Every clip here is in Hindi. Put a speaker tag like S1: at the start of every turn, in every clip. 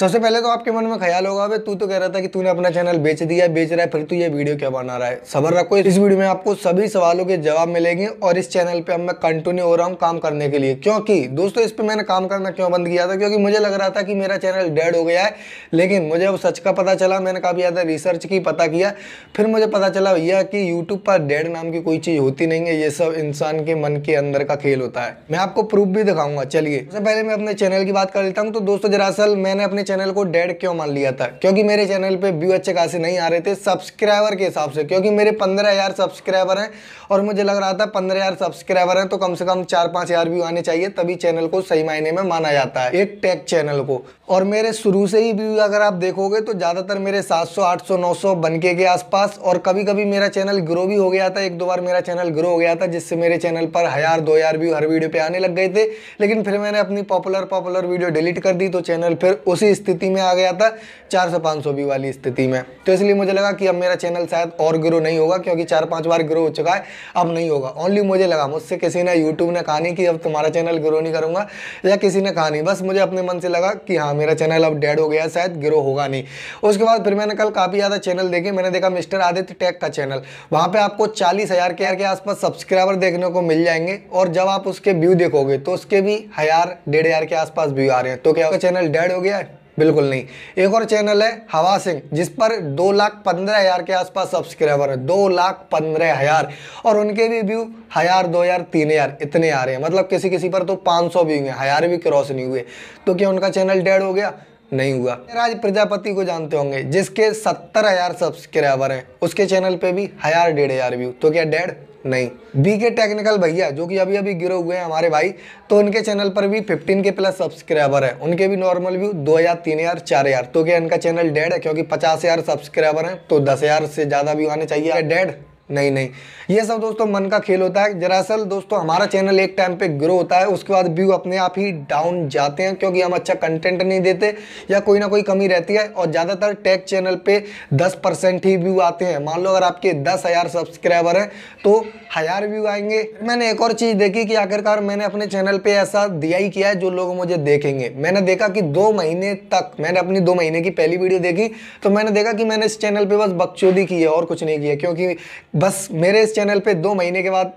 S1: सबसे पहले तो आपके मन में ख्याल होगा भाई तू तो कह रहा था कि तूने अपना चैनल बेच दिया बेच रहा है फिर तू ये वीडियो क्या बना रहा है सबर रखो इस वीडियो में आपको सभी सवालों के जवाब मिलेंगे और इस चैनल पर अब मैं कंटिन्यू हो रहा हूँ काम करने के लिए क्योंकि दोस्तों इस पर मैंने काम करना क्यों बंद किया था क्योंकि मुझे लग रहा था कि मेरा चैनल डेड हो गया है लेकिन मुझे अब सच का पता चला मैंने काफ़ी ज़्यादा रिसर्च की पता किया फिर मुझे पता चला भैया कि यूट्यूब पर डेड नाम की कोई चीज़ होती नहीं है ये सब इंसान के मन के अंदर का खेल होता है मैं आपको प्रूफ भी दिखाऊंगा चलिए सबसे पहले मैं अपने चैनल की बात कर लेता हूँ तो दोस्तों दरअसल मैंने अपने चैनल को डेड क्यों मान लिया था क्योंकि मेरे चैनल पे व्यू अच्छे खासे नहीं आ रहे थे सब्सक्राइबर के हिसाब से क्योंकि मेरे पंद्रह हज़ार सब्सक्राइबर हैं और मुझे लग रहा था पंद्रह हज़ार सब्सक्राइबर हैं तो कम से कम चार पाँच हज़ार व्यू आने चाहिए तभी चैनल को सही मायने में माना जाता है एक टैग चैनल को और मेरे शुरू से ही व्यू अगर आप देखोगे तो ज़्यादातर मेरे 700, 800, 900 बनके के आसपास और कभी कभी मेरा चैनल ग्रो भी हो गया था एक दो बार मेरा चैनल ग्रो हो गया था जिससे मेरे चैनल पर हज़ार दो हज़ार व्यू हर वीडियो पर आने लग गए थे लेकिन फिर मैंने अपनी पॉपुलर पॉपुलर वीडियो डिलीट कर दी तो चैनल फिर उसी स्थिति में आ गया था चार सौ पाँच सौ व्यू वाली स्थिति में तो इसलिए मुझे लगा कि अब मेरा चैनल शायद और ग्रो नहीं होगा क्योंकि चार पाँच बार ग्रो हो चुका है अब नहीं होगा ओनली मुझे लगा मुझसे किसी ने यूट्यूब ने कहा नहीं कि अब तुम्हारा चैनल ग्रो नहीं करूँगा या किसी ने कहा नहीं बस मुझे अपने मन से लगा कि हाँ मेरा चैनल अब डेड हो गया शायद ग्रो होगा नहीं उसके बाद फिर मैंने कल काफ़ी ज़्यादा चैनल देखे मैंने देखा मिस्टर आदित्य टेक का चैनल वहाँ पर आपको चालीस हज़ार के के आसपास सब्सक्राइबर देखने को मिल जाएंगे और जब आप उसके व्यू देखोगे तो उसके भी हज़ार डेढ़ हज़ार के आसपास व्यू आ रहे हैं तो क्या चैनल डेड हो गया है बिल्कुल नहीं एक और चैनल है हवा सिंह जिस पर दो लाख पंद्रह हज़ार के आसपास सब्सक्राइबर है दो लाख पंद्रह हज़ार और उनके भी व्यू हज़ार दो हज़ार तीन हज़ार इतने आ रहे हैं मतलब किसी किसी पर तो पाँच सौ व्यू हैं हज़ार भी क्रॉस नहीं हुए तो क्या उनका चैनल डेड हो गया नहीं हुआ राज प्रजापति को जानते होंगे जिसके सत्तर हजार सब्सक्राइबर हैं उसके चैनल पे भी हजार डेढ़ हजार व्यू तो क्या डेढ़ नहीं बी के टेक्निकल भैया जो कि अभी अभी गिरे हुए हैं हमारे भाई तो उनके चैनल पर भी 15 के प्लस सब्सक्राइबर है उनके भी नॉर्मल व्यू दो हज़ार तीन हज़ार चार हज़ार तो क्या इनका चैनल डेड है क्योंकि पचास हज़ार सब्सक्राइबर हैं तो दस हज़ार से ज़्यादा व्यू आने चाहिए डेड नहीं नहीं ये सब दोस्तों मन का खेल होता है दरअसल दोस्तों हमारा चैनल एक टाइम पे ग्रो होता है उसके बाद व्यू अपने आप ही डाउन जाते हैं क्योंकि हम अच्छा कंटेंट नहीं देते या कोई ना कोई कमी रहती है और ज़्यादातर टैग चैनल पे 10 परसेंट ही व्यू आते हैं मान लो अगर आपके दस हज़ार सब्सक्राइबर हैं तो हज़ार व्यू आएंगे मैंने एक और चीज़ देखी कि आखिरकार मैंने अपने चैनल पर ऐसा दिया ही किया है जो लोग मुझे देखेंगे मैंने देखा कि दो महीने तक मैंने अपनी दो महीने की पहली वीडियो देखी तो मैंने देखा कि मैंने इस चैनल पर बस बकचोदी की है और कुछ नहीं किया क्योंकि बस मेरे इस चैनल पे दो महीने के बाद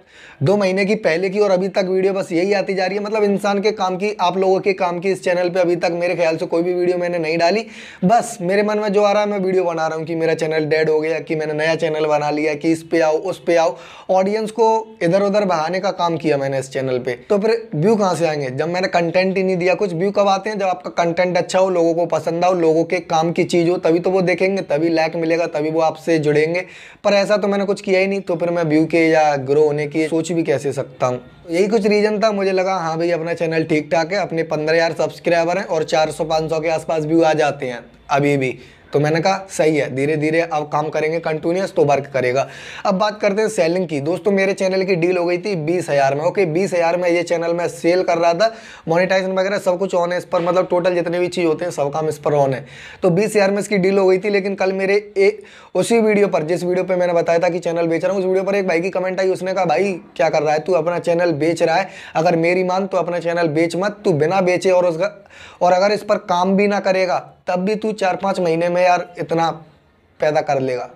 S1: दो महीने की पहले की और अभी तक वीडियो बस यही आती जा रही है मतलब इंसान के काम की आप लोगों के काम की इस चैनल पे अभी तक मेरे ख्याल से कोई भी वीडियो मैंने नहीं डाली बस मेरे मन में जो आ रहा है मैं वीडियो बना रहा हूँ कि मेरा चैनल डेड हो गया कि मैंने नया चैनल बना लिया कि इस पर आओ उस पर आओ ऑडियंस को इधर उधर बहाने का काम किया मैंने इस चैनल पर तो फिर व्यू कहाँ से आएंगे जब मैंने कंटेंट ही नहीं दिया कुछ व्यू कब आते हैं जब आपका कंटेंट अच्छा हो लोगों को पसंद आओ लोगों के काम की चीज़ हो तभी तो वो देखेंगे तभी लाइक मिलेगा तभी वो आपसे जुड़ेंगे पर ऐसा तो मैंने कुछ किया ही नहीं तो फिर मैं व्यू के या ग्रो होने की सोच भी कैसे सकता हूँ यही कुछ रीज़न था मुझे लगा हाँ भाई अपना चैनल ठीक ठाक है अपने पंद्रह हज़ार सब्सक्राइबर हैं और चार सौ पाँच सौ के आसपास व्यू आ जाते हैं अभी भी तो मैंने कहा सही है धीरे धीरे अब काम करेंगे कंटिन्यूस तो वर्क करेगा अब बात करते हैं सेलिंग की दोस्तों मेरे चैनल की डील हो गई थी बीस हज़ार में ओके बीस हज़ार में ये चैनल मैं सेल कर रहा था मोनिटाइजेशन वगैरह सब कुछ ऑन है इस पर मतलब टोटल जितने भी चीज़ होते हैं सब काम इस पर ऑन है तो बीस हज़ार में इसकी डील हो गई थी लेकिन कल मेरे ए, उसी वीडियो पर जिस वीडियो पर मैंने बताया था कि चैनल बेच रहा हूँ उस वीडियो पर एक भाई की कमेंट आई उसने कहा भाई क्या कर रहा है तू अपना चैनल बेच रहा है अगर मेरी मान तो अपना चैनल बेच मत तू बिना बेचे और उसका और अगर इस पर काम भी ना करेगा तब भी तू चार पाँच महीने में यार इतना पैदा कर लेगा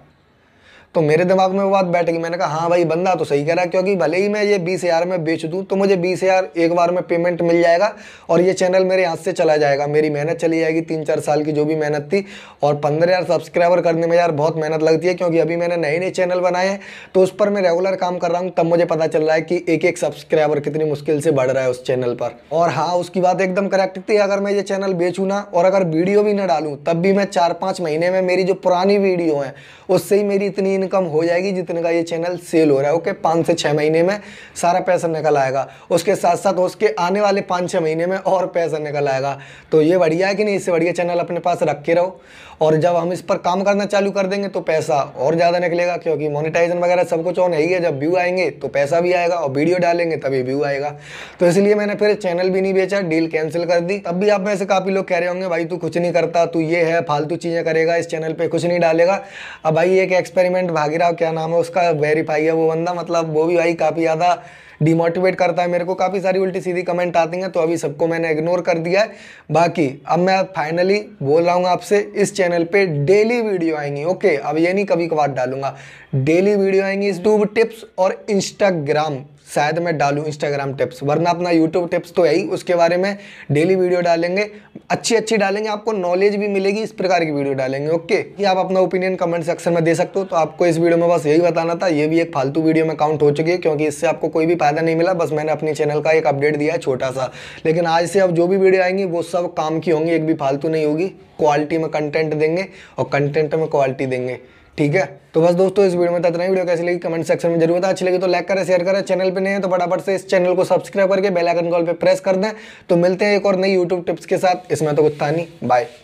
S1: तो मेरे दिमाग में वो बात बैठ गई मैंने कहा हाँ भाई बंदा तो सही कह रहा है क्योंकि भले ही मैं ये बीस हज़ार में बेच दूँ तो मुझे बीस हज़ार एक बार में पेमेंट मिल जाएगा और ये चैनल मेरे हाथ से चला जाएगा मेरी मेहनत चली जाएगी तीन चार साल की जो भी मेहनत थी और पंद्रह हज़ार सब्सक्राइबर करने में यार बहुत मेहनत लगती है क्योंकि अभी मैंने नए नए चैनल बनाए हैं तो उस पर मैं रेगुलर काम कर रहा हूँ तब मुझे पता चल रहा है कि एक एक सब्सक्राइबर कितनी मुश्किल से बढ़ रहा है उस चैनल पर और हाँ उसकी बात एकदम करेक्ट थी अगर मैं ये चैनल बेचूँ ना और अगर वीडियो भी ना डालूँ तब भी मैं चार पाँच महीने में मेरी जो पुरानी वीडियो है उससे ही मेरी इतनी इनकम हो जाएगी जितने का ये चैनल सेल हो रहा है ओके पाँच से छः महीने में सारा पैसा निकल आएगा उसके साथ साथ उसके आने वाले पाँच छः महीने में और पैसा निकल आएगा तो ये बढ़िया है कि नहीं इससे बढ़िया चैनल अपने पास रख के रहो और जब हम इस पर काम करना चालू कर देंगे तो पैसा और ज़्यादा निकलेगा क्योंकि मोनिटाइजन वगैरह सब कुछ ऑन है ही है जब व्यू आएंगे तो पैसा भी आएगा और वीडियो डालेंगे तभी व्यू आएगा तो इसलिए मैंने फिर चैनल भी नहीं बेचा डील कैंसिल कर दी तब भी आप में से काफ़ी लोग कह रहे होंगे भाई तू कुछ नहीं करता तू ये है फालतू चीज़ें करेगा इस चैनल पर कुछ नहीं डालेगा अब भाई एक एक्सपेरिमेंट भागीराव क्या नाम है उसका वेरीफाई है वो बंदा मतलब वो भी भाई काफ़ी ज़्यादा डिमोटिवेट करता है मेरे को काफ़ी सारी उल्टी सीधी कमेंट आती हैं तो अभी सबको मैंने इग्नोर कर दिया है बाकी अब मैं फाइनली बोल रहा हूँ आपसे इस चैनल पे डेली वीडियो आएंगी ओके अब ये नहीं कभी कभार डालूंगा डेली वीडियो आएंगी यूट्यूब टिप्स और इंस्टाग्राम शायद मैं डालूँ इंस्टाग्राम टिप्स वरना अपना यूट्यूब टिप्स तो है ही उसके बारे में डेली वीडियो डालेंगे अच्छी अच्छी डालेंगे आपको नॉलेज भी मिलेगी इस प्रकार की वीडियो डालेंगे ओके ये आप अपना ओपिनियन कमेंट सेक्शन में दे सकते हो तो आपको इस वीडियो में बस यही बताना था ये भी एक फालतू वीडियो में काउंट हो चुकी है क्योंकि इससे आपको कोई भी फायदा नहीं मिला बस मैंने अपने चैनल का एक अपडेट दिया है छोटा सा लेकिन आज से अब जो भी वीडियो आएंगी वो सब काम की होंगी एक भी फालतू नहीं होगी क्वालिटी में कंटेंट देंगे और कंटेंट में क्वालिटी देंगे ठीक है तो बस दोस्तों इस वीडियो में इतना ही वीडियो कैसी लगी कमेंट सेक्शन में जरूर बता अच्छी लगी तो लाइक करें शेयर करें चैनल पे नहीं है तो फटाफट से इस चैनल को सब्सक्राइब करके बेल आइकन कॉल पे प्रेस कर दें तो मिलते हैं एक और नई यूट्यूब टिप्स के साथ इसमें तो नहीं बाय